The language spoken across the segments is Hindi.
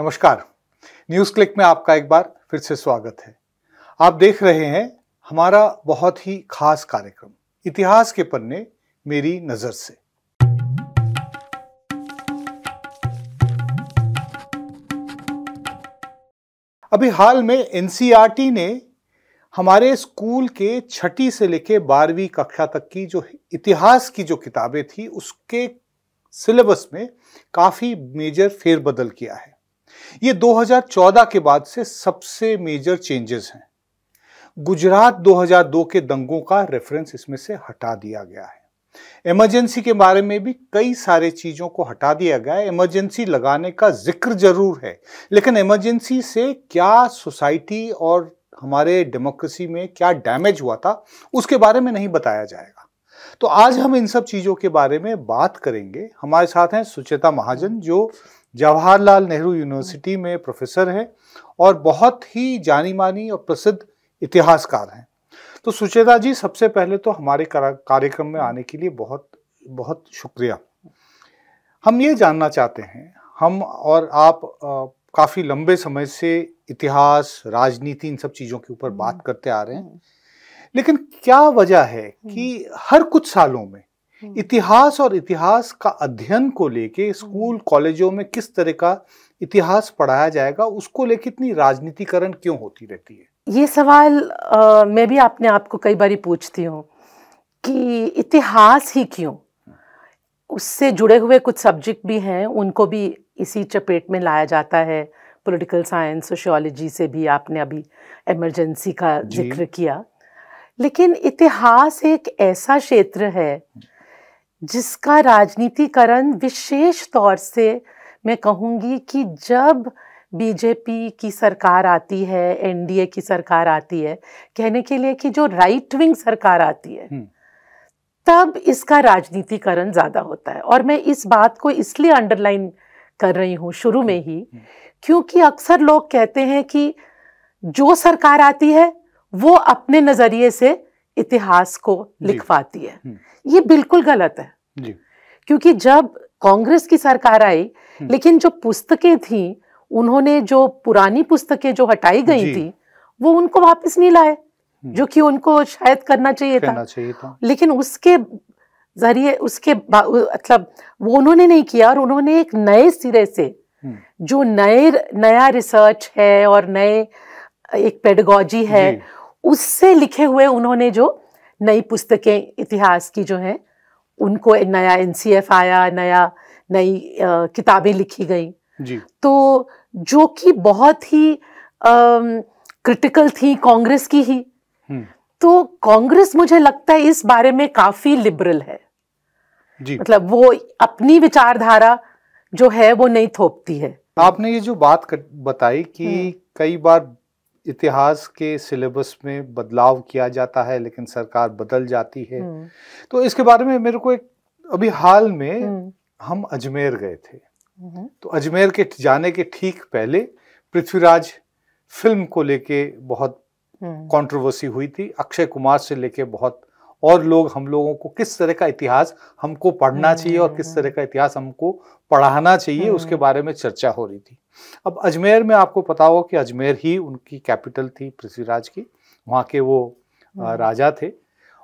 नमस्कार न्यूज क्लिक में आपका एक बार फिर से स्वागत है आप देख रहे हैं हमारा बहुत ही खास कार्यक्रम इतिहास के पन्ने मेरी नजर से अभी हाल में एनसीईआरटी ने हमारे स्कूल के छठी से लेके बारहवीं कक्षा तक की जो इतिहास की जो किताबें थी उसके सिलेबस में काफ़ी मेजर फेरबदल किया है ये 2014 के बाद से सबसे मेजर चेंजेस हैं गुजरात 2002 के दंगों का रेफरेंस इसमें से हटा दिया गया है इमरजेंसी के बारे में भी कई सारे चीज़ों को हटा दिया गया है इमरजेंसी लगाने का जिक्र जरूर है लेकिन इमरजेंसी से क्या सोसाइटी और हमारे डेमोक्रेसी में क्या डैमेज हुआ था उसके बारे में नहीं बताया जाएगा तो आज हम इन सब चीज़ों के बारे में बात करेंगे हमारे साथ हैं सुचेता महाजन जो जवाहरलाल नेहरू यूनिवर्सिटी में प्रोफेसर हैं और बहुत ही जानी मानी और प्रसिद्ध इतिहासकार हैं तो सुचेता जी सबसे पहले तो हमारे कार्यक्रम में आने के लिए बहुत बहुत शुक्रिया हम ये जानना चाहते हैं हम और आप काफ़ी लंबे समय से इतिहास राजनीति इन सब चीज़ों के ऊपर बात हम्म। करते आ रहे हैं हम्म। लेकिन क्या वजह है कि हम्म। हर कुछ सालों में हम्म। इतिहास और इतिहास का अध्ययन को लेके हम्म। स्कूल कॉलेजों में किस तरह का इतिहास पढ़ाया जाएगा उसको लेके इतनी राजनीतिकरण क्यों होती रहती है ये सवाल आ, मैं भी आपने आपको कई बार पूछती हूँ कि इतिहास ही क्यों उससे जुड़े हुए कुछ सब्जेक्ट भी हैं उनको भी इसी चपेट में लाया जाता है पॉलिटिकल साइंस सोशियोलॉजी से भी आपने अभी इमरजेंसी का जिक्र किया लेकिन इतिहास एक ऐसा क्षेत्र है हम्म। जिसका राजनीतिकरण विशेष तौर से मैं कहूँगी कि जब बीजेपी की सरकार आती है एनडीए की सरकार आती है कहने के लिए कि जो राइट विंग सरकार आती है हम्म। तब इसका राजनीतिकरण ज़्यादा होता है और मैं इस बात को इसलिए अंडरलाइन कर रही हूँ शुरू में ही हम्म। क्योंकि अक्सर लोग कहते हैं कि जो सरकार आती है वो अपने नज़रिए से इतिहास को लिखवाती है हम्म। ये बिल्कुल गलत है क्योंकि जब कांग्रेस की सरकार आई हम्म। लेकिन जो पुस्तकें थी उन्होंने जो पुरानी पुस्तकें जो हटाई गई थी वो उनको वापस नहीं लाए हम्म। जो कि उनको शायद करना चाहिए था, चाहिए था। लेकिन उसके जरिए उसके मतलब वो उन्होंने नहीं किया और उन्होंने एक नए सिरे से जो नए नया रिसर्च है और नए एक पेडगोजी है उससे लिखे हुए उन्होंने जो नई पुस्तकें इतिहास की जो हैं उनको नया एन आया नया नई किताबें लिखी गई जी। तो जो कि बहुत ही क्रिटिकल थी कांग्रेस की ही हम्म। तो कांग्रेस मुझे लगता है इस बारे में काफी लिबरल है जी। मतलब वो अपनी विचारधारा जो है वो नहीं थोपती है आपने ये जो बात कर, बताई कि हम्म। कई बार इतिहास के सिलेबस में बदलाव किया जाता है लेकिन सरकार बदल जाती है हम्म। तो इसके बारे में मेरे को एक अभी हाल में हम्म। हम अजमेर गए थे हम्म। तो अजमेर के जाने के ठीक पहले पृथ्वीराज फिल्म को लेके बहुत कंट्रोवर्सी हुई थी अक्षय कुमार से लेके बहुत और लोग हम लोगों को किस तरह का इतिहास हमको पढ़ना चाहिए और किस तरह का इतिहास हमको पढ़ाना चाहिए उसके बारे में चर्चा हो रही थी अब अजमेर में आपको पता हो कि अजमेर ही उनकी कैपिटल थी पृथ्वीराज की वहाँ के वो हम्म। राजा थे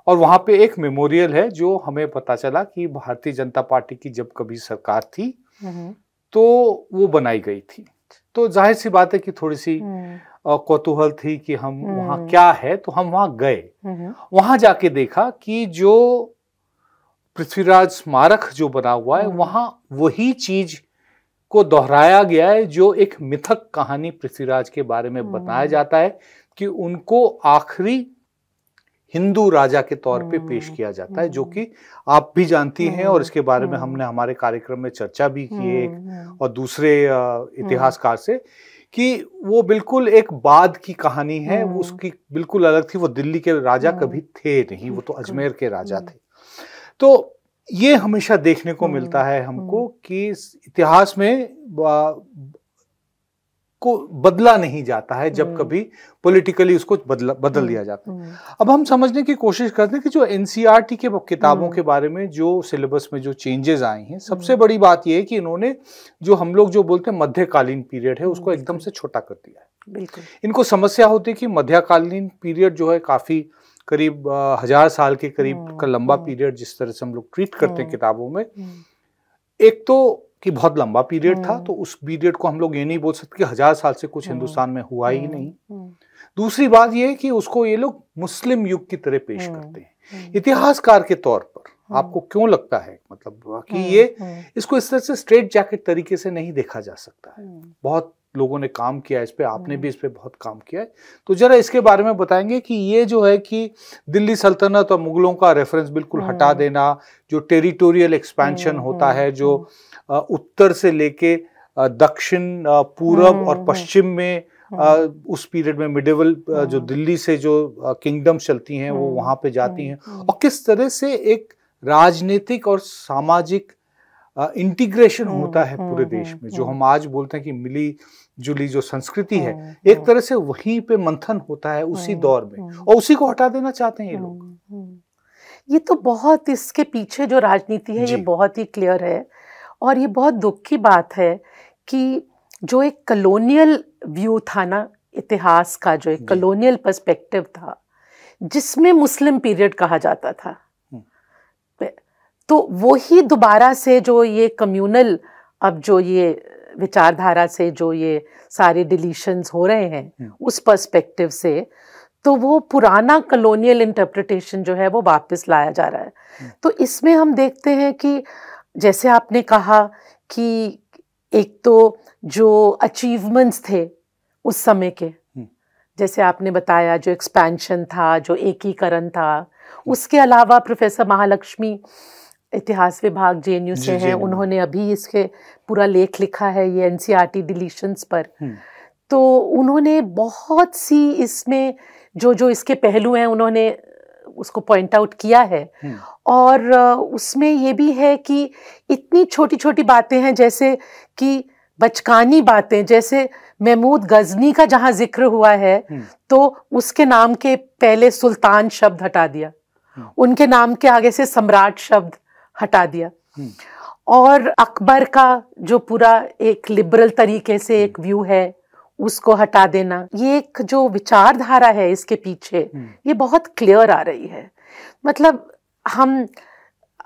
और वहाँ पे एक मेमोरियल है जो हमें पता चला कि भारतीय जनता पार्टी की जब कभी सरकार थी हम्म। तो वो बनाई गई थी तो जाहिर सी बात है कि थोड़ी सी हम्म। कौतूहल थी कि हम वहाँ क्या है तो हम वहाँ गए वहाँ जाके देखा कि जो पृथ्वीराज स्मारक जो बना हुआ है वहाँ वही चीज को दोहराया गया है जो एक मिथक कहानी पृथ्वीराज के बारे में बताया हम्म। जाता है कि उनको आखिरी हिंदू राजा के तौर पे हम्म। पेश किया जाता है जो हम्म। कि आप भी जानती हैं और इसके बारे में हमने हमारे कार्यक्रम में चर्चा भी की एक और दूसरे इतिहासकार से कि वो बिल्कुल एक बाद की कहानी है उसकी बिल्कुल अलग थी वो दिल्ली के राजा कभी थे नहीं वो तो अजमेर के राजा थे तो ये हमेशा देखने को मिलता हम्म, है हमको हम्म। कि इतिहास में को बदला नहीं जाता है जब हम्म। कभी पॉलिटिकली उसको बदला बदल दिया जाता है अब हम समझने की कोशिश करते हैं कि जो एनसीईआरटी e के किताबों के बारे में जो सिलेबस में जो चेंजेस आए हैं सबसे बड़ी बात यह है कि इन्होंने जो हम लोग जो बोलते हैं मध्यकालीन पीरियड है उसको एकदम से छोटा कर दिया है बिल्कुल इनको समस्या होती है कि मध्यकालीन पीरियड जो है काफी करीब हजार साल के करीब का लंबा पीरियड जिस तरह से हम लोग ट्रीट करते हैं किताबों में एक तो कि बहुत लंबा पीरियड था तो उस पीरियड को हम लोग ये नहीं बोल सकते कि हजार साल से कुछ हिंदुस्तान में हुआ ही नहीं दूसरी बात यह कि उसको ये लोग मुस्लिम युग की तरह पेश करते हैं इतिहासकार के तौर पर आपको क्यों लगता है मतलब कि ये इसको इस तरह से स्ट्रेट जैकेट तरीके से नहीं देखा जा सकता है बहुत लोगों ने काम किया है इस पर आपने भी हम्म। इस पर बहुत काम किया है तो ज़रा इसके बारे में बताएंगे कि ये जो है कि दिल्ली सल्तनत और मुगलों का रेफरेंस बिल्कुल हम्म। हटा देना जो टेरिटोरियल एक्सपेंशन हम्म, होता है जो उत्तर से लेके दक्षिण पूर्व और पश्चिम में उस पीरियड में मिडिवल हाँ। जो दिल्ली से जो किंगडम चलती हैं वो वहाँ पे जाती हैं और किस तरह से एक राजनीतिक और सामाजिक इंटीग्रेशन हम्म, होता है पूरे हम्म, देश हम्म, में जो हम आज बोलते हैं कि मिली जुली जो संस्कृति है एक तरह से वहीं पे मंथन होता है उसी दौर में और उसी को हटा देना चाहते हैं ये लोग ये तो बहुत इसके पीछे जो राजनीति है ये बहुत ही क्लियर है और ये बहुत दुख की बात है कि जो एक कलोनियल व्यू था ना इतिहास का जो एक कलोनियल पर्सपेक्टिव था जिसमें मुस्लिम पीरियड कहा जाता था तो वो ही दोबारा से जो ये कम्युनल अब जो ये विचारधारा से जो ये सारे डिलीशंस हो रहे हैं हम्म। उस पर्सपेक्टिव से तो वो पुराना कलोनियल इंटरप्रिटेशन जो है वो वापस लाया जा रहा है हम्म। तो इसमें हम देखते हैं कि जैसे आपने कहा कि एक तो जो अचीवमेंट्स थे उस समय के हम्म। जैसे आपने बताया जो एक्सपेंशन था जो एकीकरण था उसके अलावा प्रोफेसर महालक्ष्मी इतिहास विभाग जे से हैं उन्होंने अभी इसके पूरा लेख लिखा है ये एन डिलीशंस e पर हम्म। तो उन्होंने बहुत सी इसमें जो जो इसके पहलू हैं उन्होंने उसको पॉइंट आउट किया है हम्म। और उसमें ये भी है कि इतनी छोटी छोटी बातें हैं जैसे कि बचकानी बातें जैसे महमूद गजनी का जहाँ जिक्र हुआ है हम्म। तो उसके नाम के पहले सुल्तान शब्द हटा दिया उनके नाम के आगे से सम्राट शब्द हटा दिया हम्म। और अकबर का जो पूरा एक लिबरल तरीके से एक व्यू है उसको हटा देना ये एक जो विचारधारा है इसके पीछे हम्म। ये बहुत क्लियर आ रही है मतलब हम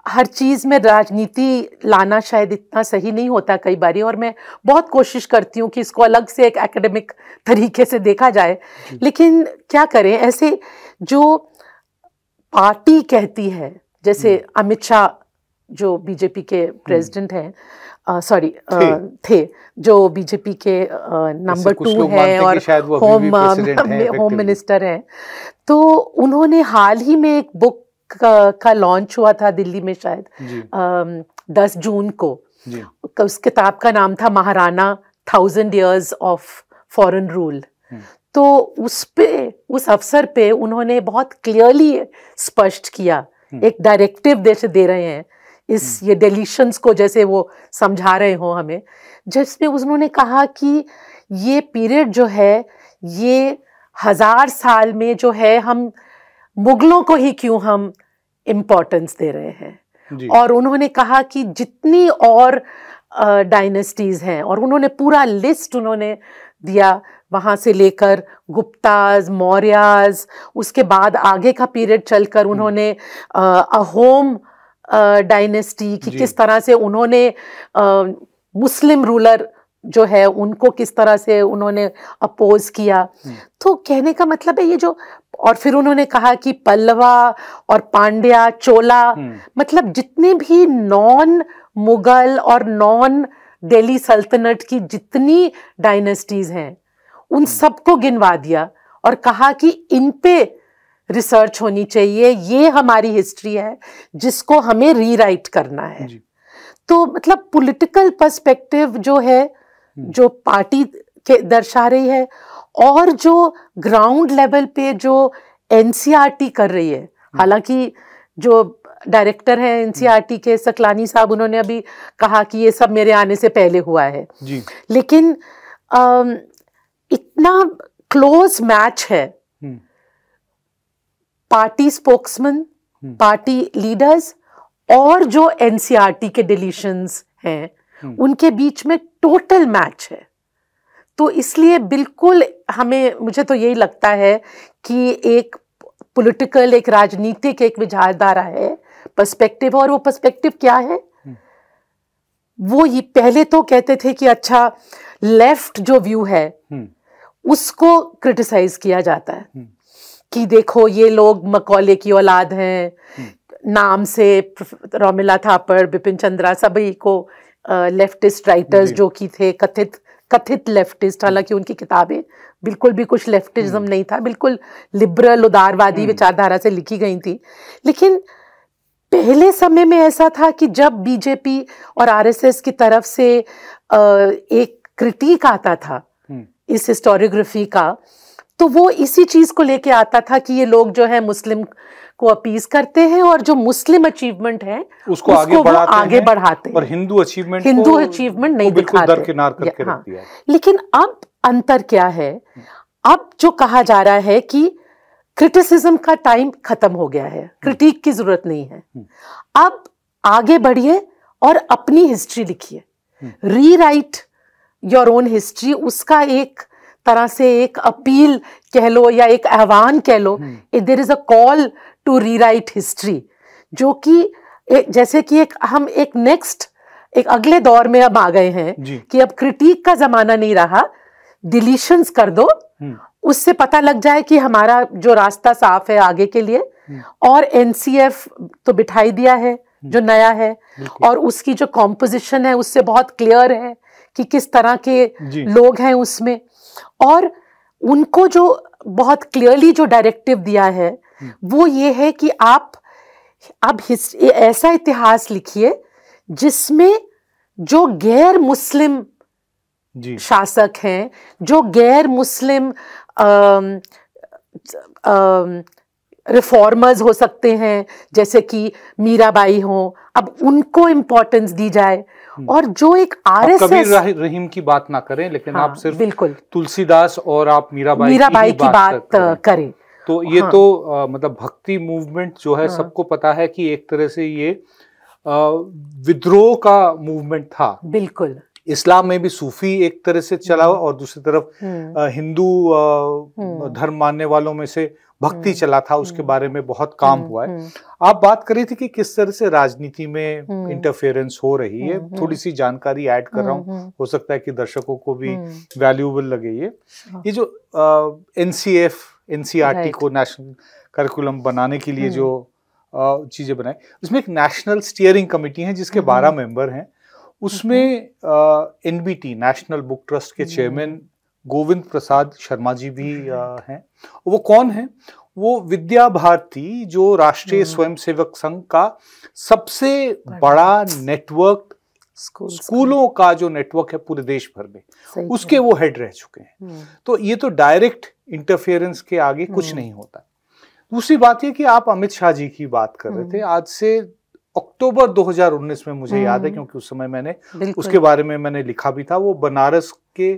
हर चीज़ में राजनीति लाना शायद इतना सही नहीं होता कई बार और मैं बहुत कोशिश करती हूँ कि इसको अलग से एक एकेडमिक तरीके से देखा जाए लेकिन क्या करें ऐसे जो पार्टी कहती है जैसे हम्म। अमित शाह जो बीजेपी के प्रेसिडेंट हम्म। हैं सॉरी थे जो बीजेपी के नंबर टू हैं और होम होम मिनिस्टर हैं तो उन्होंने हाल ही में एक बुक का, का लॉन्च हुआ था दिल्ली में शायद दस जून को उस किताब का नाम था महाराना thousand years of foreign rule तो उस पे उस अवसर पे उन्होंने बहुत क्लियरली स्पष्ट किया हम्म। एक डायरेक्टिव दे रहे हैं इस हम्म। ये डेलीशंस को जैसे वो समझा रहे हों हमें जिसमें उन्होंने कहा कि ये पीरियड जो है ये हज़ार साल में जो है हम मुग़लों को ही क्यों हम इम्पोर्टेंस दे रहे हैं और उन्होंने कहा कि जितनी और डायनेस्टीज़ हैं और उन्होंने पूरा लिस्ट उन्होंने दिया वहाँ से लेकर गुप्ताज मौर्याज उसके बाद आगे का पीरियड चलकर हम्म। उन्होंने अहोम डायनेस्टी कि किस तरह से उन्होंने मुस्लिम रूलर जो है उनको किस तरह से उन्होंने अपोज किया हम्म। तो कहने का मतलब है ये जो और फिर उन्होंने कहा कि पल्लवा और पांड्या चोला हम्म। मतलब जितने भी नॉन मुगल और नॉन दिल्ली सल्तनत की जितनी डायनेस्टीज हैं उन हम्म। सबको गिनवा दिया और कहा कि इन पे रिसर्च होनी चाहिए ये हमारी हिस्ट्री है जिसको हमें रीराइट करना है तो मतलब पॉलिटिकल पर्सपेक्टिव जो है हम्म। जो पार्टी के दर्शा रही है और जो ग्राउंड लेवल पे जो एन e कर रही है हम्म। हालांकि जो डायरेक्टर हैं एनसीईआरटी e के सकलानी साहब उन्होंने अभी कहा कि ये सब मेरे आने से पहले हुआ है जी। लेकिन आ, इतना क्लोज मैच है पार्टी स्पोक्समैन हम्म। पार्टी लीडर्स और जो एनसीआरटी e के डिलीशंस हैं हम्म। उनके बीच में टोटल मैच है तो इसलिए बिल्कुल हमें मुझे तो यही लगता है कि एक पॉलिटिकल एक राजनीतिक एक विचारधारा है पर्सपेक्टिव और वो पर्सपेक्टिव क्या है हम्म। वो ये पहले तो कहते थे कि अच्छा लेफ्ट जो व्यू है उसको क्रिटिसाइज किया जाता है कि देखो ये लोग मकौले की औलाद हैं हम्म। नाम से रोमिला थापर बिपिन चंद्रा सभी को लेफ्टिस्ट राइटर्स जो कि थे कथित कथित लेफ्टिस्ट हालांकि उनकी किताबें बिल्कुल भी कुछ लेफ्टिज्म हम्म। नहीं था बिल्कुल लिबरल उदारवादी हम्म। विचारधारा से लिखी गई थी लेकिन पहले समय में ऐसा था कि जब बीजेपी और आरएसएस की तरफ से एक क्रिटिक आता था इस हिस्टोरियोग्राफी का तो वो इसी चीज़ को लेके आता था कि ये लोग जो है मुस्लिम को अपीज करते हैं और जो मुस्लिम अचीवमेंट है उसको, उसको आगे बढ़ाते आगे बढ़ाते और हिंदू अचीवमेंट हिंदू अचीवमेंट नहीं दिखाते करके हाँ। दिया। लेकिन अब अंतर क्या है अब जो कहा जा रहा है कि क्रिटिसिज्म का टाइम खत्म हो गया है क्रिटिक हम्म। की जरूरत नहीं है हम्म। अब आगे बढ़िए और अपनी हिस्ट्री लिखिए रीराइट योर ओन हिस्ट्री उसका एक तरह से एक अपील कह लो या एक आह्वान कह लो there is a call to rewrite history जो कि जैसे कि एक हम एक नेक्स्ट एक अगले दौर में अब आ गए हैं कि अब क्रिटिक का जमाना नहीं रहा डिलीशंस कर दो हम्म। उससे पता लग जाए कि हमारा जो रास्ता साफ है आगे के लिए हम्म। और एनसीएफ तो बिठाई दिया है हम्म। जो नया है और उसकी जो कॉम्पोजिशन है उससे बहुत क्लियर है कि किस तरह के लोग हैं उसमें और उनको जो बहुत क्लियरली जो डायरेक्टिव दिया है हम्म। वो ये है कि आप अब ऐसा इतिहास लिखिए जिसमें जो गैर मुस्लिम शासक हैं जो गैर मुस्लिम रिफॉर्मर्स हो सकते हैं जैसे कि मीराबाई हो अब उनको इम्पोर्टेंस दी जाए हम्म। और जो एक आर एस एस रहीम की बात ना करें लेकिन हाँ, आप सिर्फ बिल्कुल तुलसीदास और आप मीराबाई मीराबाई की, की, की बात, बात करें तो ये हाँ, तो आ, मतलब भक्ति मूवमेंट जो है हाँ, सबको पता है कि एक तरह से ये विद्रोह का मूवमेंट था बिल्कुल इस्लाम में भी सूफी एक तरह से चला हम्म। और दूसरी तरफ हम्म। हिंदू धर्म मानने वालों में से भक्ति हम्म, चला था उसके हम्म, बारे में बहुत काम हम्म, हुआ है आप बात करी थी कि किस तरह से राजनीति में इंटरफेरेंस हो रही है थोड़ी सी जानकारी ऐड कर रहा हूँ हो सकता है कि दर्शकों को भी वैल्यूएबल लगे ये हाँ। ये जो एनसीएफ टी e को नेशनल करिकुलम बनाने के लिए जो चीजें बनाई उसमें एक नेशनल स्टीयरिंग कमेटी है जिसके बारह मेंबर हैं उसमें एनबीटी नेशनल बुक ट्रस्ट के चेयरमैन गोविंद प्रसाद शर्मा जी भी हम्म। हैं वो कौन है वो विद्या भारती जो राष्ट्रीय हम्म। स्वयंसेवक संघ का सबसे बड़ा नेटवर्क स्कूल, स्कूलों का जो नेटवर्क है पूरे देश भर में उसके वो हेड रह चुके हैं हम्म। तो ये तो डायरेक्ट इंटरफेरेंस के आगे कुछ नहीं होता दूसरी बात ये कि आप अमित शाह जी की बात कर रहे थे आज से अक्टूबर 2019 में मुझे याद है क्योंकि उस समय मैंने उसके बारे में मैंने लिखा भी था वो बनारस के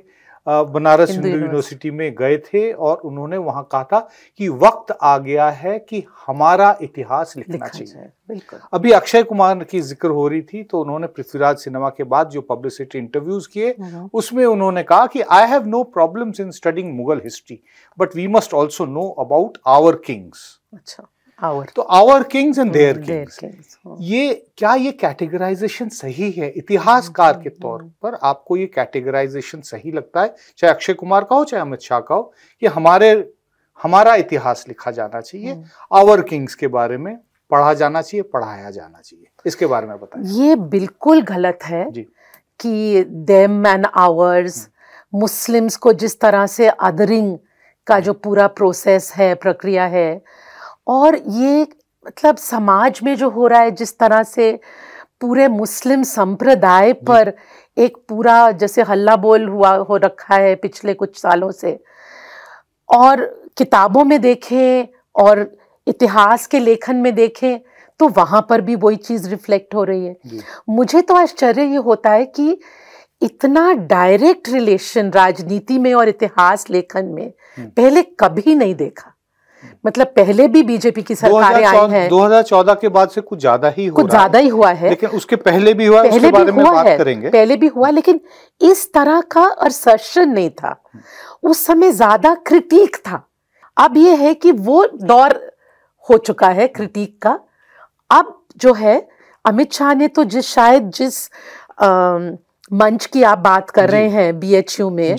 बनारस हिंदू यूनिवर्सिटी में गए थे और उन्होंने वहां कहा था कि वक्त आ गया है कि हमारा इतिहास लिखना चाहिए अभी अक्षय कुमार की जिक्र हो रही थी तो उन्होंने पृथ्वीराज सिनेमा के बाद जो पब्लिसिटी इंटरव्यूज किए हम्म। उसमें उन्होंने कहा कि I have no problems in studying Mughal history but we must also know about our kings अच्छा आवर तो our kings and their kings ये क्या ये कैटेगराइजेशन सही है इतिहासकार के mm, तौर mm, पर mm। आपको ये कैटेगराइजेशन सही लगता है चाहे अक्षय कुमार का हो चाहे अमित शाह का हो कि हमारे हमारा इतिहास लिखा जाना चाहिए आवर किंग्स के बारे में पढ़ा जाना चाहिए पढ़ाया जाना चाहिए इसके बारे में बताएं ये बिल्कुल गलत है जी. कि देम एंड आवर्स मुस्लिम्स को जिस तरह से अदरिंग का जो पूरा प्रोसेस है प्रक्रिया है और ये मतलब समाज में जो हो रहा है जिस तरह से पूरे मुस्लिम संप्रदाय पर एक पूरा जैसे हल्ला बोल हुआ हो रखा है पिछले कुछ सालों से और किताबों में देखें और इतिहास के लेखन में देखें तो वहाँ पर भी वही चीज़ रिफ्लेक्ट हो रही है मुझे तो आश्चर्य ये होता है कि इतना डायरेक्ट रिलेशन राजनीति में और इतिहास लेखन में हम्म। पहले कभी नहीं देखा मतलब पहले भी बीजेपी की सरकारें आई हैं 2014 के बाद से कुछ ज्यादा ही हो कुछ ज्यादा ही हुआ है लेकिन उसके पहले भी हुआ पहले भी हुआ है करेंगे पहले भी हुआ लेकिन इस तरह का असर्शन नहीं था उस समय ज्यादा क्रिटिक था अब ये है कि वो दौर हो चुका है क्रिटिक का अब जो है अमित शाह ने तो जिस शायद जिस अः मंच की आप बात कर रहे हैं बीएचयू में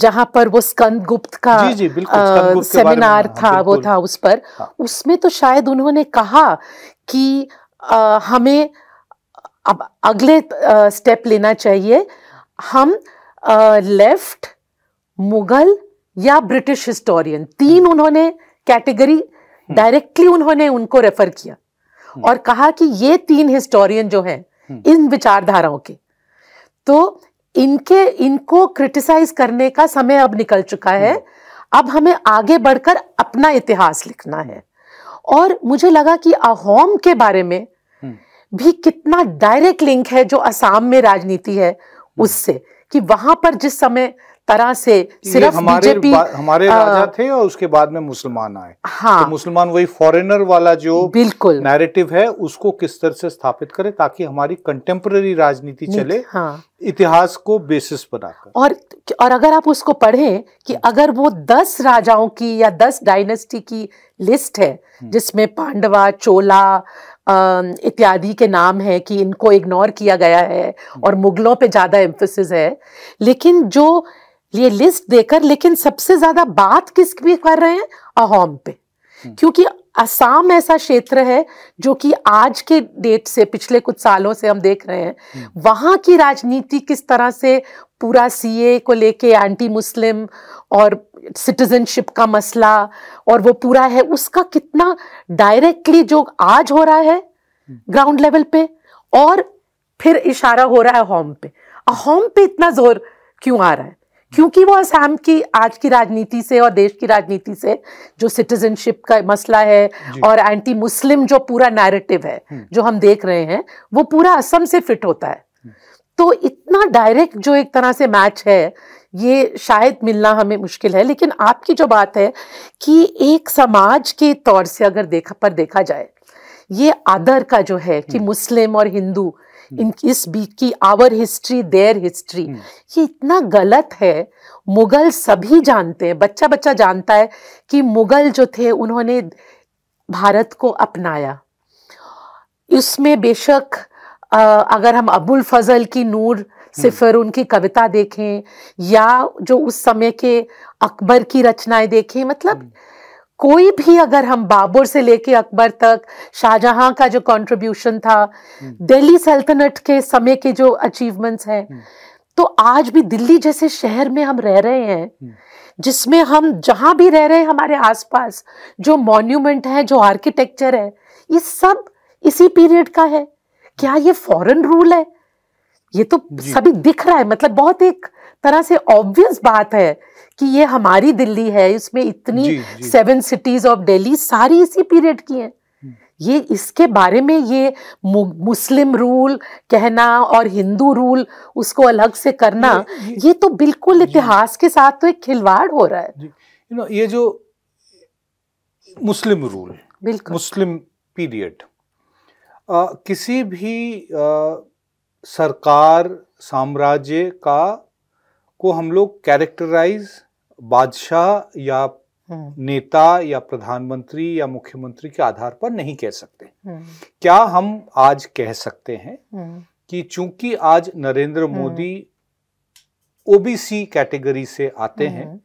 जहां पर वो स्कंद गुप्त का जी, जी, आ, गुप्त सेमिनार हाँ, था वो था उस पर हाँ। उसमें तो शायद उन्होंने कहा कि आ, हमें अब अगले आ, स्टेप लेना चाहिए हम आ, लेफ्ट मुगल या ब्रिटिश हिस्टोरियन तीन हम्म। उन्होंने कैटेगरी डायरेक्टली हम्म। उन्होंने उनको रेफर किया हम्म। और कहा कि ये तीन हिस्टोरियन जो हैं इन विचारधाराओं के तो इनके इनको क्रिटिसाइज करने का समय अब निकल चुका है अब हमें आगे बढ़कर अपना इतिहास लिखना है और मुझे लगा कि अहोम के बारे में हम्म। भी कितना डायरेक्ट लिंक है जो असम में राजनीति है हम्म। उससे कि वहां पर जिस समय तरह से सिर्फ हमारे बीजेपी हमारे राजा थे और उसके बाद में मुसलमान आए तो हाँ तो मुसलमान वही फॉरेनर वाला जो बिल्कुल नैरेटिव है उसको किस तरह से स्थापित करें ताकि हमारी कंटेम्प्रेरी राजनीति चले हाँ इतिहास को बेसिस बनाकर और और अगर आप उसको पढ़ें कि हम्म। अगर वो दस राजाओं की या दस डायनेस्टी की लिस्ट है हम्म। जिसमें पांडवा चोला इत्यादि के नाम हैं कि इनको इग्नोर किया गया है और मुगलों पे ज़्यादा एम्फोसिस है लेकिन जो ये लिस्ट देकर लेकिन सबसे ज़्यादा बात किस भी कर रहे हैं अहोम पे हम्म। क्योंकि असम ऐसा क्षेत्र है जो कि आज के डेट से पिछले कुछ सालों से हम देख रहे हैं हम्म। वहाँ की राजनीति किस तरह से पूरा सीए को लेके एंटी मुस्लिम और सिटीजनशिप का मसला और वो पूरा है उसका कितना डायरेक्टली जो आज हो रहा है ग्राउंड लेवल पे और फिर इशारा हो रहा है होम पे होम पे इतना जोर क्यों आ रहा है क्योंकि वो असम की आज की राजनीति से और देश की राजनीति से जो सिटीजनशिप का मसला है और एंटी मुस्लिम जो पूरा नैरेटिव है हम्म। जो हम देख रहे हैं वो पूरा असम से फिट होता है हम्म। तो इतना डायरेक्ट जो एक तरह से मैच है ये शायद मिलना हमें मुश्किल है लेकिन आपकी जो बात है कि एक समाज के तौर से अगर देखा पर देखा जाए ये आदर का जो है कि हम्म। मुस्लिम और हिंदू हम्म। इन इस बीच की आवर हिस्ट्री देयर हिस्ट्री ये इतना गलत है मुगल सभी जानते हैं बच्चा बच्चा जानता है कि मुगल जो थे उन्होंने भारत को अपनाया इसमें बेशक अगर हम अबुल फजल की नूर हम्म। सिफर उनकी कविता देखें या जो उस समय के अकबर की रचनाएं देखें मतलब हम्म। कोई भी अगर हम बाबर से लेके अकबर तक शाहजहां का जो कंट्रीब्यूशन था हम्म। दिल्ली सल्तनत के समय के जो अचीवमेंट्स हैं तो आज भी दिल्ली जैसे शहर में हम रह रहे हैं जिसमें हम जहां भी रह रहे हैं हमारे आसपास जो मॉन्यूमेंट है जो आर्किटेक्चर है ये सब इसी पीरियड का है क्या ये फॉरेन रूल है ये तो सभी दिख रहा है मतलब बहुत एक तरह से ऑब्वियस बात है कि ये हमारी दिल्ली है इसमें इतनी सेवन सिटीज ऑफ दिल्ली सारी इसी पीरियड की हैं हम्म। ये इसके बारे में ये मुस्लिम रूल कहना और हिंदू रूल उसको अलग से करना ये, ये, ये तो बिल्कुल इतिहास के साथ तो एक खिलवाड़ हो रहा है यू नो ये जो मुस्लिम रूल बिल्कुल मुस्लिम पीरियड आ, किसी भी आ, सरकार साम्राज्य का को हम लोग कैरेक्टराइज बादशाह या हम्म। नेता या प्रधानमंत्री या मुख्यमंत्री के आधार पर नहीं कह सकते हम्म। क्या हम आज कह सकते हैं हम्म। कि चूंकि आज नरेंद्र मोदी ओबीसी कैटेगरी से आते हैं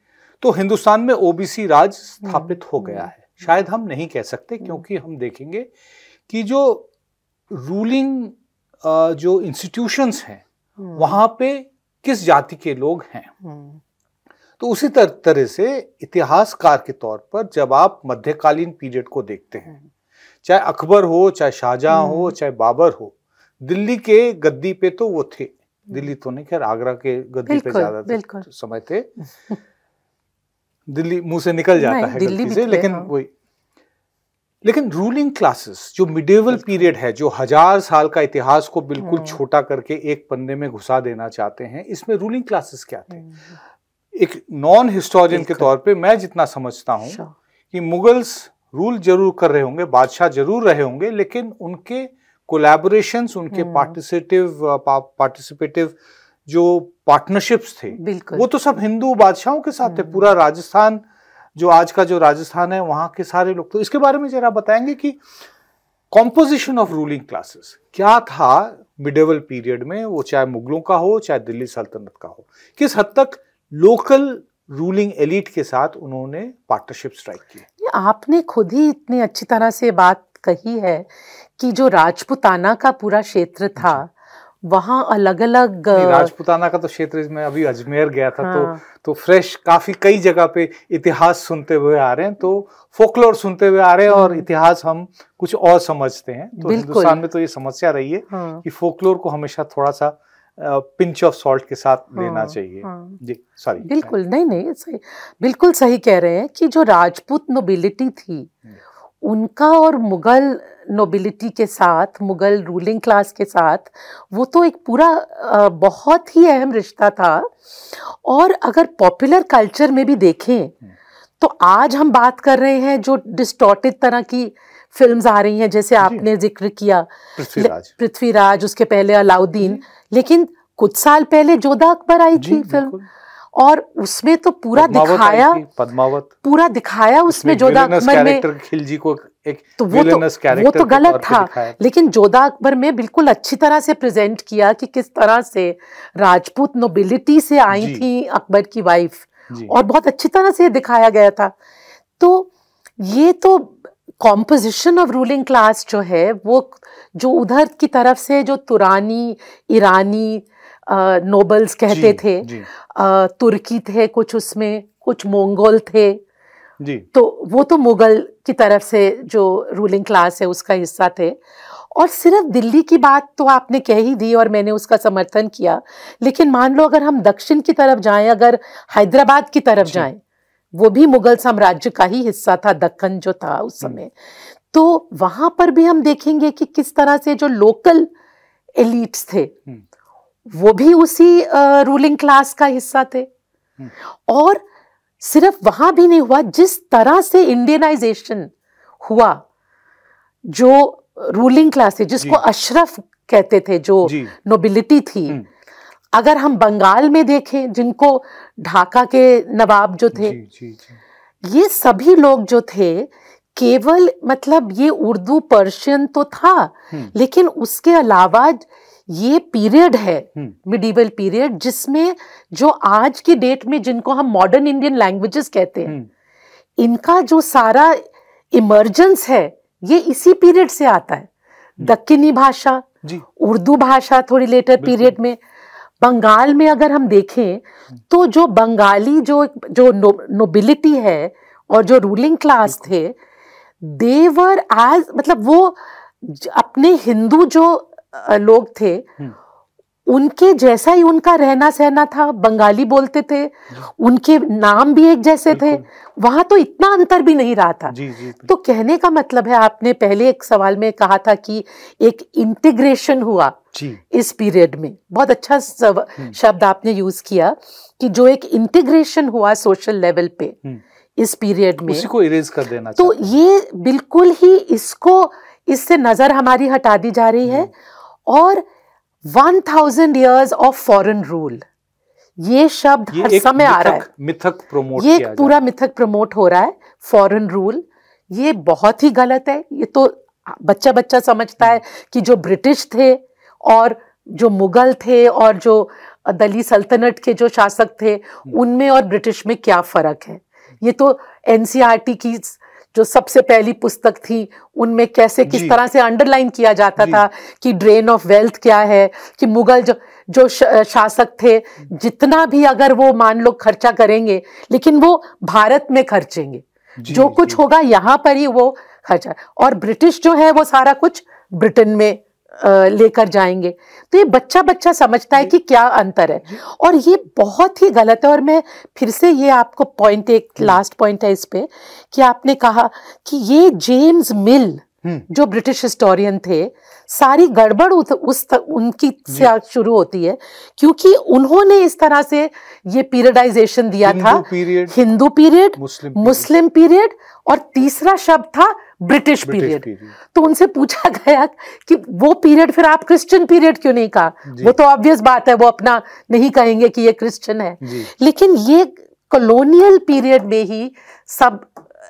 तो हिंदुस्तान में ओबीसी राज स्थापित हो गया है शायद हम नहीं कह सकते क्योंकि हम देखेंगे कि जो रूलिंग जो इंस्टीट्यूशंस हैं हम्म। वहाँ पे किस जाति के लोग हैं हम्म। तो उसी तरह से इतिहासकार के तौर पर जब आप मध्यकालीन पीरियड को देखते हैं हम्म। चाहे अकबर हो चाहे शाहजहां हो चाहे बाबर हो दिल्ली के गद्दी पे तो वो थे दिल्ली तो नहीं खैर आगरा के गद्दी पे ज्यादा समय थे दिल्ली मुंह से निकल जाता है दिल्ली से लेकिन हाँ। वही लेकिन रूलिंग क्लासेस जो मिडेवल पीरियड है जो हजार साल का इतिहास को बिल्कुल हाँ। छोटा करके एक पन्ने में घुसा देना चाहते हैं इसमें रूलिंग क्लासेस क्या थे हम्म। एक नॉन हिस्टोरियन के तौर पे मैं जितना समझता हूँ अच्छा। कि मुगल्स रूल जरूर कर रहे होंगे बादशाह जरूर रहे होंगे लेकिन उनके कोलेबोरेशन उनके पार्टिसिपेटिव हम्म। पार्टिसिपेटिव जो पार्टनरशिप्स थे वो तो सब हिंदू बादशाहों के साथ थे हम्म। पूरा राजस्थान जो आज का जो राजस्थान है वहां के सारे लोग तो इसके बारे में जरा बताएंगे कि कॉम्पोजिशन ऑफ रूलिंग क्लासेस क्या था मिडेवल पीरियड में वो चाहे मुगलों का हो चाहे दिल्ली सल्तनत का हो किस हद तक लोकल रूलिंग एलिट के साथ उन्होंने पार्टनरशिप स्ट्राइक की आपने खुद ही इतनी अच्छी तरह से बात कही है कि जो राजपुताना का पूरा क्षेत्र था वहाँ अलग अलग राजपुताना का तो क्षेत्र में अभी अजमेर गया था तो हाँ। तो तो फ्रेश काफी कई जगह पे इतिहास सुनते हुए आ रहे हैं तो फोकलोर सुनते हुए आ रहे हैं और हम्म। इतिहास हम कुछ और समझते हैं तो हिंदुस्तान में तो ये समस्या रही है हाँ। कि फोकलोर को हमेशा थोड़ा सा पिंच ऑफ सॉल्ट के साथ हाँ, लेना चाहिए हाँ, जी सॉरी बिल्कुल नहीं नहीं सही बिल्कुल सही कह रहे हैं कि जो राजपूत नोबिलिटी थी हम्म। उनका और मुग़ल नोबिलिटी के साथ मुग़ल रूलिंग क्लास के साथ वो तो एक पूरा बहुत ही अहम रिश्ता था और अगर पॉपुलर कल्चर में भी देखें हम्म। तो आज हम बात कर रहे हैं जो डिस्टॉर्टेड तरह की फिल्म्स आ रही हैं जैसे आपने जिक्र किया पृथ्वीराज उसके पहले अलाउद्दीन लेकिन कुछ साल पहले जोधा अकबर आई थी फिल्म और उसमें तो पूरा पद्मावत दिखाया पद्मावत पूरा दिखाया उसमें जोधा अकबर में खिलजी को एक तो वो तो वो तो गलत था लेकिन जोधा अकबर में बिल्कुल अच्छी तरह से प्रेजेंट किया कि किस तरह से राजपूत नोबिलिटी से आई थी अकबर की वाइफ और बहुत अच्छी तरह से दिखाया गया था तो ये तो कॉम्पोजिशन ऑफ रूलिंग क्लास जो है वो जो उधर की तरफ से जो तुरानी ईरानी नोबल्स कहते जी, थे जी. आ, तुर्की थे कुछ उसमें कुछ मोंगोल थे जी. तो वो तो मुगल की तरफ से जो रूलिंग क्लास है उसका हिस्सा थे और सिर्फ दिल्ली की बात तो आपने कह ही दी और मैंने उसका समर्थन किया लेकिन मान लो अगर हम दक्षिण की तरफ जाएं अगर हैदराबाद की तरफ जाएं वो भी मुगल साम्राज्य का ही हिस्सा था दक्कन जो था उस हम्म। समय तो वहां पर भी हम देखेंगे कि किस तरह से जो लोकल एलिट्स थे हम्म। वो भी उसी रूलिंग क्लास का हिस्सा थे हम्म। और सिर्फ वहां भी नहीं हुआ जिस तरह से इंडियनाइजेशन हुआ जो रूलिंग क्लास थी जिसको अशरफ कहते थे जो नोबिलिटी थी हम्म। अगर हम बंगाल में देखें जिनको ढाका के नवाब जो थे जी, जी, जी। ये सभी लोग जो थे केवल मतलब ये उर्दू पर्शियन तो था हम्म। लेकिन उसके अलावा ये पीरियड है हम्म। मिडीवल पीरियड जिसमें जो आज की डेट में जिनको हम मॉडर्न इंडियन लैंग्वेजेस कहते हैं हम्म। इनका जो सारा इमर्जेंस है ये इसी पीरियड से आता है हम्म। दक्षिणी भाषा उर्दू भाषा थोड़ी लेटर पीरियड में बंगाल में अगर हम देखें तो जो बंगाली जो जो नो, नोबिलिटी है और जो रूलिंग क्लास थे देवर एज मतलब वो अपने हिंदू जो लोग थे हम्म। उनके जैसा ही उनका रहना सहना था बंगाली बोलते थे उनके नाम भी एक जैसे थे वहां तो इतना अंतर भी नहीं रहा था जी, जी, तो कहने का मतलब है आपने पहले एक सवाल में कहा था कि एक इंटीग्रेशन हुआ इस पीरियड में बहुत अच्छा हम्म। शब्द आपने यूज किया कि जो एक इंटीग्रेशन हुआ सोशल लेवल पे हम्म। इस पीरियड में उसी को इरेज कर देना तो ये बिल्कुल ही इसको इससे नजर हमारी हटा दी जा रही है और one thousand years of foreign rule ये शब्द ये हर समय आ रहा है मिथक प्रमोट ये एक पूरा मिथक प्रमोट हो रहा है फॉरेन रूल ये बहुत ही गलत है ये तो बच्चा बच्चा समझता है कि जो ब्रिटिश थे और जो मुगल थे और जो दली सल्तनत के जो शासक थे हम्म। उनमें और ब्रिटिश में क्या फ़र्क है ये तो एन e की जो सबसे पहली पुस्तक थी उनमें कैसे किस तरह से अंडरलाइन किया जाता था कि ड्रेन ऑफ वेल्थ क्या है कि मुगल जो जो शासक थे जितना भी अगर वो मान लो खर्चा करेंगे लेकिन वो भारत में खर्चेंगे जो कुछ होगा यहाँ पर ही वो खर्चा और ब्रिटिश जो है वो सारा कुछ ब्रिटेन में लेकर जाएंगे तो ये बच्चा बच्चा समझता है कि क्या अंतर है और ये बहुत ही गलत है और मैं फिर से ये आपको पॉइंट एक हम्म। लास्ट पॉइंट है इस पे कि आपने कहा कि ये जेम्स मिल हम्म। जो ब्रिटिश हिस्टोरियन थे सारी गड़बड़ उस उनकी से शुरू होती है क्योंकि उन्होंने इस तरह से ये पीरियडाइजेशन दिया था हिंदू पीरियड मुस्लिम पीरियड और तीसरा शब्द था ब्रिटिश पीरियड तो उनसे पूछा गया कि वो पीरियड फिर आप क्रिश्चियन पीरियड क्यों नहीं कहा वो तो ऑब्वियस बात है वो अपना नहीं कहेंगे कि ये क्रिश्चियन है लेकिन ये कॉलोनियल पीरियड में ही सब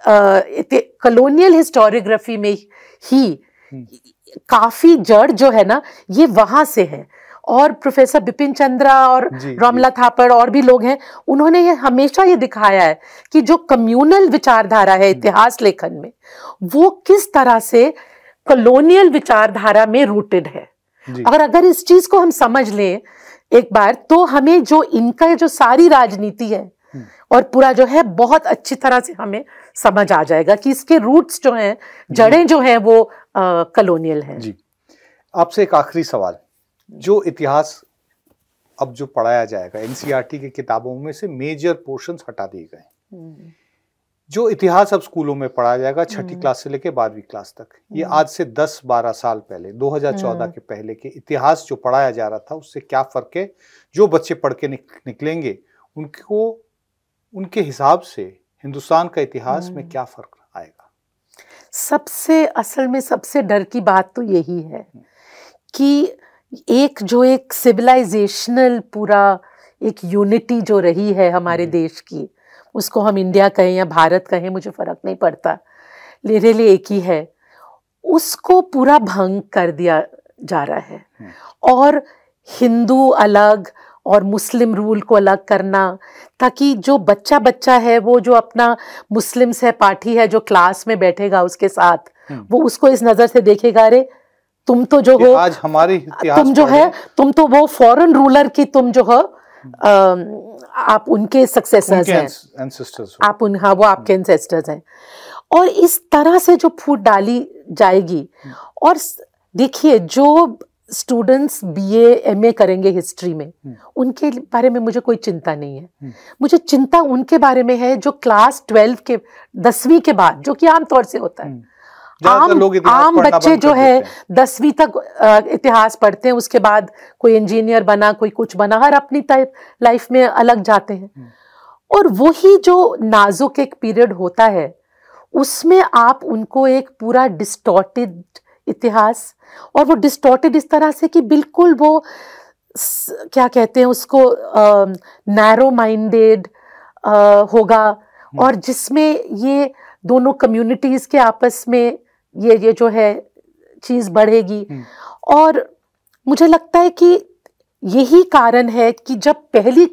कॉलोनियल हिस्टोरियोग्राफी में ही हम्म। काफी जड़ जो है ना ये वहां से है और प्रोफेसर बिपिन चंद्रा और रामला थापड़ और भी लोग हैं उन्होंने ये हमेशा ये दिखाया है कि जो कम्युनल विचारधारा है इतिहास लेखन में वो किस तरह से कॉलोनियल विचारधारा में रूटेड है और अगर इस चीज को हम समझ लें एक बार तो हमें जो इनका जो सारी राजनीति है हम्म। और पूरा जो है बहुत अच्छी तरह से हमें समझ आ जाएगा कि इसके रूट्स जो हैं जड़ें जो हैं वो कॉलोनियल हैं जी आपसे एक आखिरी सवाल जो इतिहास अब जो पढ़ाया जाएगा एनसीईआरटी e की किताबों में से मेजर पोर्शन हटा दिए गए हम्म। जो इतिहास अब स्कूलों में पढ़ाया जाएगा छठी क्लास हम्म। से लेकर बारहवीं क्लास तक ये हम्म। आज से 10-12 साल पहले 2014 के पहले के इतिहास जो पढ़ाया जा रहा था उससे क्या फर्क है जो बच्चे पढ़ के निक, निकलेंगे उनको उनके हिसाब से हिंदुस्तान का इतिहास में क्या फर्क आएगा सबसे असल में सबसे डर की बात तो यही है कि एक जो एक सिविलाइजेशनल पूरा एक यूनिटी जो रही है हमारे हम्म। देश की उसको हम इंडिया कहें या भारत कहें मुझे फ़र्क नहीं पड़ता मेरे लिए एक ही है उसको पूरा भंग कर दिया जा रहा है हम्म। और हिंदू अलग और मुस्लिम रूल को अलग करना ताकि जो बच्चा बच्चा है वो जो अपना मुस्लिम सहपाठी है जो क्लास में बैठेगा उसके साथ हम्म। वो उसको इस नज़र से देखेगा अरे तुम तो जो हो आज हमारी तुम जो है तुम तो वो फॉरेन रूलर की तुम जो हो आप उनके सक्सेसर्स हैं आप उन हाँ वो आपके एंसेस्टर्स हम्म। हैं और इस तरह से जो फूट डाली जाएगी हम्म। और देखिए जो स्टूडेंट्स बीए एमए करेंगे हिस्ट्री में हम्म। उनके बारे में मुझे कोई चिंता नहीं है मुझे चिंता उनके बारे में है जो क्लास ट्वेल्व के दसवीं के बाद जो कि आमतौर से होता है आम लोग आम बच्चे जो है दसवीं तक इतिहास पढ़ते हैं उसके बाद कोई इंजीनियर बना कोई कुछ बना हर अपनी लाइफ में अलग जाते हैं हम्म। और वही जो नाजुक एक पीरियड होता है उसमें आप उनको एक पूरा डिस्टॉर्टेड इतिहास और वो डिस्टोटेड इस तरह से कि बिल्कुल वो क्या कहते हैं उसको नैरो माइंडेड होगा हम्म। और जिसमें ये दोनों कम्युनिटीज़ के आपस में ये ये जो है चीज़ बढ़ेगी हम्म। और मुझे लगता है कि यही कारण है कि जब पहली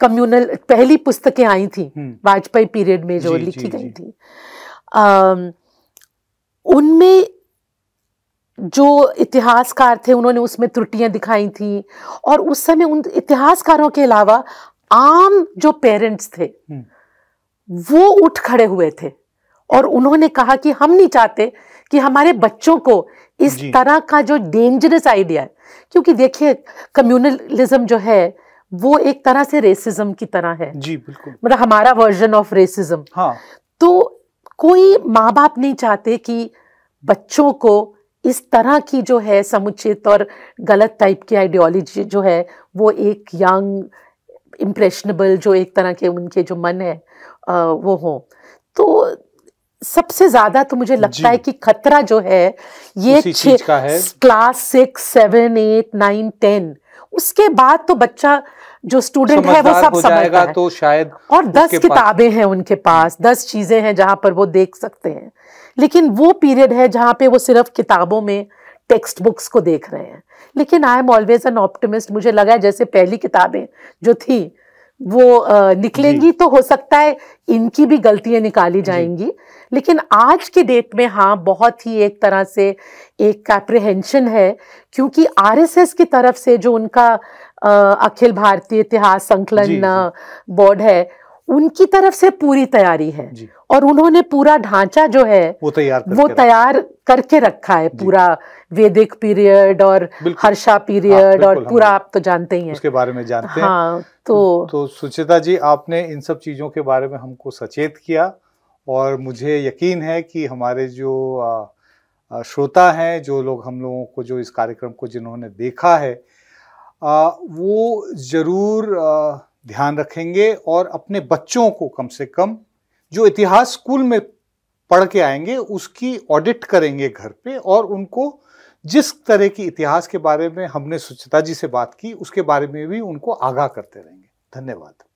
कम्युनल पहली पुस्तकें आई थी हम्म। वाजपेयी पीरियड में जो जी, लिखी गई थी उनमें जो इतिहासकार थे उन्होंने उसमें त्रुटियां दिखाई थी और उस समय उन इतिहासकारों के अलावा आम जो पेरेंट्स थे हम्म। वो उठ खड़े हुए थे और उन्होंने कहा कि हम नहीं चाहते कि हमारे बच्चों को इस तरह का जो डेंजरस आइडिया है क्योंकि देखिए कम्युनलिज्म जो है वो एक तरह से रेसिज्म की तरह है जी बिल्कुल मतलब हमारा वर्जन ऑफ रेसिज्म हाँ तो कोई माँ बाप नहीं चाहते कि बच्चों को इस तरह की जो है समुचित और गलत टाइप की आइडियोलॉजी जो है वो एक यंग इम्प्रेशनेबल जो एक तरह के उनके जो मन है वो हो तो सबसे ज्यादा तो मुझे लगता है कि खतरा जो है ये class six seven eight nine ten उसके बाद तो बच्चा जो स्टूडेंट है वो सब समझता तो शायद और दस किताबें हैं उनके पास दस चीजें हैं जहां पर वो देख सकते हैं लेकिन वो पीरियड है जहां पे वो सिर्फ किताबों में टेक्स्ट बुक्स को देख रहे हैं लेकिन I am always an optimist मुझे लगा है जैसे पहली किताबें जो थी वो निकलेंगी तो हो सकता है इनकी भी गलतियां निकाली जाएंगी लेकिन आज के डेट में हाँ बहुत ही एक तरह से एक कैप्रिहेंशन है क्योंकि आरएसएस की तरफ से जो उनका अखिल भारतीय इतिहास संकलन बोर्ड है उनकी तरफ से पूरी तैयारी है और उन्होंने पूरा ढांचा जो है वो तैयार वो तैयार करके रखा है पूरा वैदिक पीरियड और हर्षा हाँ, पीरियड और पूरा आप तो जानते ही हैं उसके बारे में जानते हाँ, हैं तो तो सुचिता जी आपने इन सब चीजों के बारे में हमको सचेत किया और मुझे यकीन है कि हमारे जो श्रोता हैं जो लोग हम लोगों को जो इस कार्यक्रम को जिन्होंने देखा है आ, वो जरूर आ, ध्यान रखेंगे और अपने बच्चों को कम से कम जो इतिहास स्कूल में पढ़ के आएंगे उसकी ऑडिट करेंगे घर पे और उनको जिस तरह की इतिहास के बारे में हमने सुचिता जी से बात की उसके बारे में भी उनको आगाह करते रहेंगे धन्यवाद